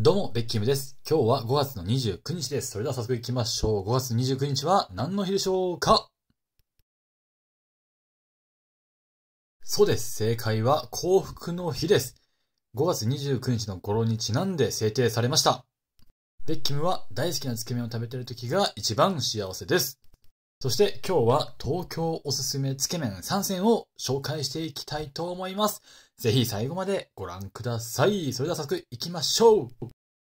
どうも、ベッキムです。今日は5月の29日です。それでは早速行きましょう。5月29日は何の日でしょうかそうです。正解は幸福の日です。5月29日の頃にちなんで制定されました。ベッキムは大好きなつけ麺を食べている時が一番幸せです。そして今日は東京おすすめつけ麺3選を紹介していきたいと思います。ぜひ最後までご覧ください。それでは早速行きましょう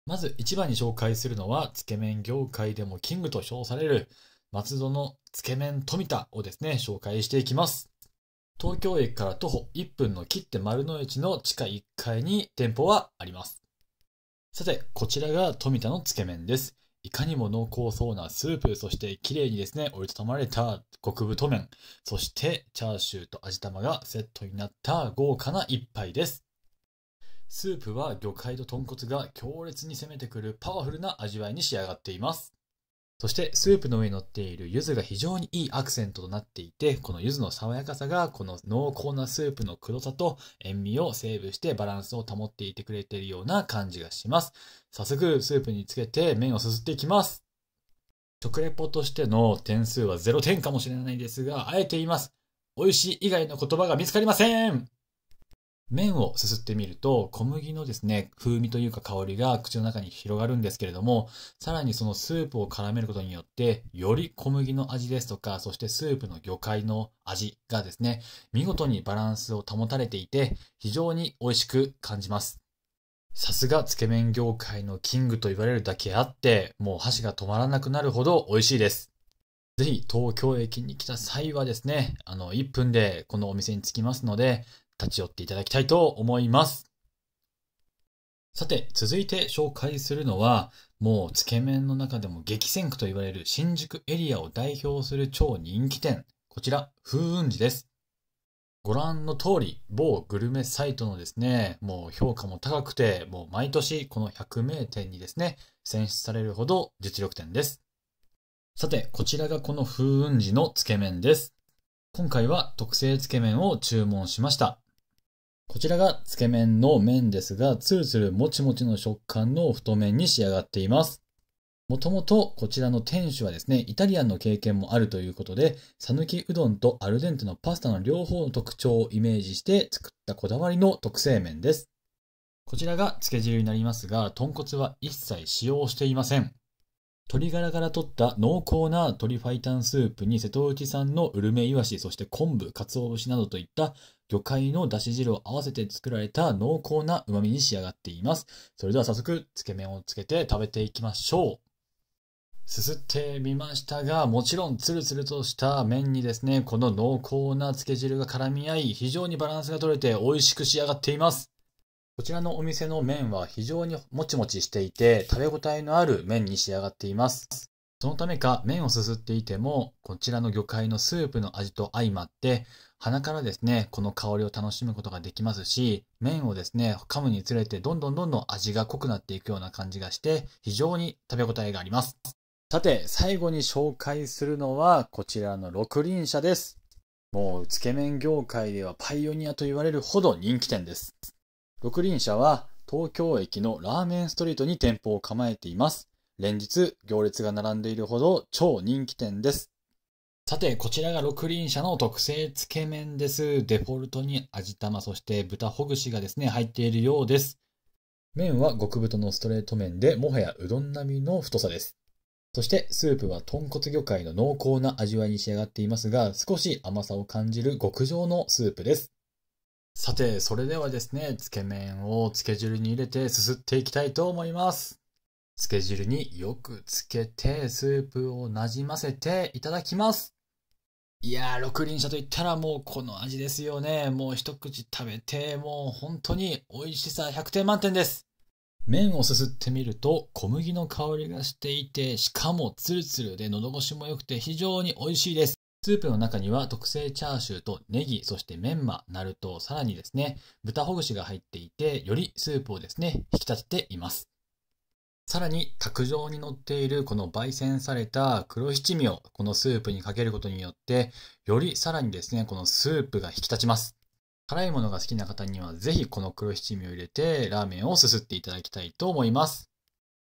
まず一番に紹介するのは、つけ麺業界でもキングと称される松戸のつけ麺富田をですね、紹介していきます。東京駅から徒歩1分の切手丸の内の地下1階に店舗はあります。さて、こちらが富田のつけ麺です。いかにも濃厚そうなスープ、そして綺麗にですね、折りたたまれた極太麺、そしてチャーシューと味玉がセットになった豪華な一杯です。スープは魚介と豚骨が強烈に攻めてくるパワフルな味わいに仕上がっています。そしてスープの上に乗っている柚子が非常にいいアクセントとなっていて、この柚子の爽やかさがこの濃厚なスープの黒さと塩味をセーブしてバランスを保っていてくれているような感じがします。早速スープにつけて麺をすすっていきます。食レポとしての点数は0点かもしれないですが、あえて言います。美味しい以外の言葉が見つかりません麺をすすってみると、小麦のですね、風味というか香りが口の中に広がるんですけれども、さらにそのスープを絡めることによって、より小麦の味ですとか、そしてスープの魚介の味がですね、見事にバランスを保たれていて、非常に美味しく感じます。さすがつけ麺業界のキングと言われるだけあって、もう箸が止まらなくなるほど美味しいです。ぜひ東京駅に来た際はですね、あの1分でこのお店に着きますので、立ち寄っていただきたいと思います。さて、続いて紹介するのは、もうつけ麺の中でも激戦区と言われる新宿エリアを代表する超人気店。こちら、風雲寺です。ご覧の通り、某グルメサイトのですね、もう評価も高くて、もう毎年この100名店にですね、選出されるほど実力店です。さて、こちらがこの風雲寺のつけ麺です。今回は特製つけ麺を注文しました。こちらがつけ麺の麺ですが、ツルツルもちもちの食感の太麺に仕上がっています。もともとこちらの店主はですね、イタリアンの経験もあるということで、さぬきうどんとアルデンテのパスタの両方の特徴をイメージして作ったこだわりの特製麺です。こちらが漬け汁になりますが、豚骨は一切使用していません。鶏ガラから取った濃厚な鶏ファイタンスープに瀬戸内産のうるめいわし、そして昆布、鰹節などといった魚介のだし汁を合わせて作られた濃厚な旨味に仕上がっています。それでは早速、つけ麺をつけて食べていきましょう。すすってみましたが、もちろんツルツルとした麺にですね、この濃厚な漬け汁が絡み合い、非常にバランスが取れて美味しく仕上がっています。こちらのお店の麺は非常にもちもちしていて、食べ応えのある麺に仕上がっています。そのためか麺をすすっていてもこちらの魚介のスープの味と相まって鼻からですねこの香りを楽しむことができますし麺をですね噛むにつれてどんどんどんどん味が濃くなっていくような感じがして非常に食べ応えがありますさて最後に紹介するのはこちらの六輪車ですもうつけ麺業界ではパイオニアと言われるほど人気店です六輪車は東京駅のラーメンストリートに店舗を構えています連日行列が並んでいるほど超人気店です。さて、こちらが六輪車の特製つけ麺です。デフォルトに味玉、そして豚ほぐしがですね、入っているようです。麺は極太のストレート麺で、もはやうどん並みの太さです。そして、スープは豚骨魚介の濃厚な味わいに仕上がっていますが、少し甘さを感じる極上のスープです。さて、それではですね、つけ麺をつけ汁に入れてすすっていきたいと思います。つけ汁によくつけて、スープをなじませていただきます。いやー、六輪車といったらもうこの味ですよね。もう一口食べて、もう本当に美味しさ100点満点です。麺をすすってみると小麦の香りがしていて、しかもツルツルで喉越しも良くて非常に美味しいです。スープの中には特製チャーシューとネギ、そしてメンマ、ナルト、さらにですね、豚ほぐしが入っていて、よりスープをですね、引き立てています。さらに、卓上に乗っているこの焙煎された黒七味をこのスープにかけることによって、よりさらにですね、このスープが引き立ちます。辛いものが好きな方には、ぜひこの黒七味を入れて、ラーメンをすすっていただきたいと思います。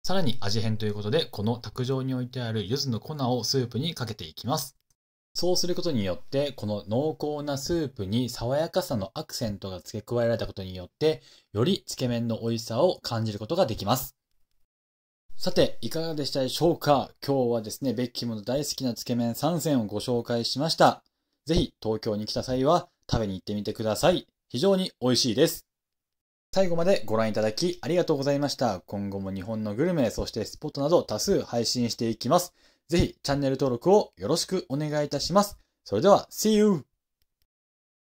さらに味変ということで、この卓上に置いてある柚子の粉をスープにかけていきます。そうすることによって、この濃厚なスープに爽やかさのアクセントが付け加えられたことによって、よりつけ麺の美味しさを感じることができます。さて、いかがでしたでしょうか今日はですね、ベッキムの大好きなつけ麺3選をご紹介しました。ぜひ、東京に来た際は食べに行ってみてください。非常に美味しいです。最後までご覧いただきありがとうございました。今後も日本のグルメ、そしてスポットなど多数配信していきます。ぜひチャンネル登録をよろしくお願いいたします。それでは、See you!